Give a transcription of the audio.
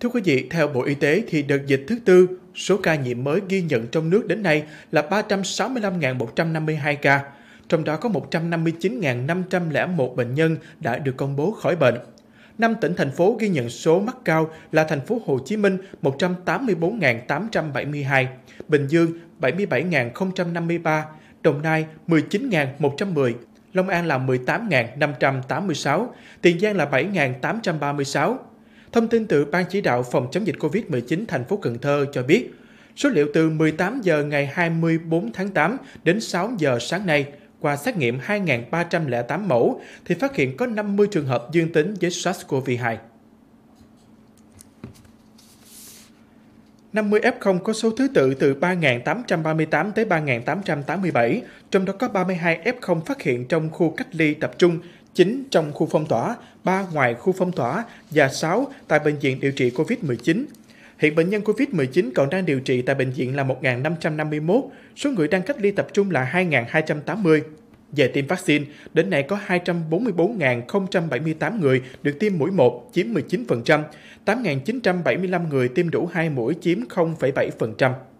Thưa quý vị, theo Bộ Y tế thì đợt dịch thứ tư, số ca nhiễm mới ghi nhận trong nước đến nay là 365.152 ca, trong đó có 159.501 bệnh nhân đã được công bố khỏi bệnh. Năm tỉnh thành phố ghi nhận số mắc cao là thành phố Hồ Chí Minh 184.872, Bình Dương 77.053, Đồng Nai 19.110, Long An là 18.586, Tiền Giang là 7.836, Thông tin từ Ban chỉ đạo phòng chống dịch COVID-19 thành phố Cần Thơ cho biết, số liệu từ 18 giờ ngày 24 tháng 8 đến 6 giờ sáng nay, qua xét nghiệm 2.308 mẫu thì phát hiện có 50 trường hợp dương tính với SARS-CoV-2. 50 F0 có số thứ tự từ 3.838 tới 3.887, trong đó có 32 F0 phát hiện trong khu cách ly tập trung 9 trong khu phong tỏa, 3 ngoài khu phong tỏa và 6 tại bệnh viện điều trị COVID-19. Hiện bệnh nhân COVID-19 còn đang điều trị tại bệnh viện là 1.551, số người đang cách ly tập trung là 2.280. Về tiêm vaccine, đến nay có 244.078 người được tiêm mũi 1, chiếm 19%, 8.975 người tiêm đủ 2 mũi chiếm 0,7%.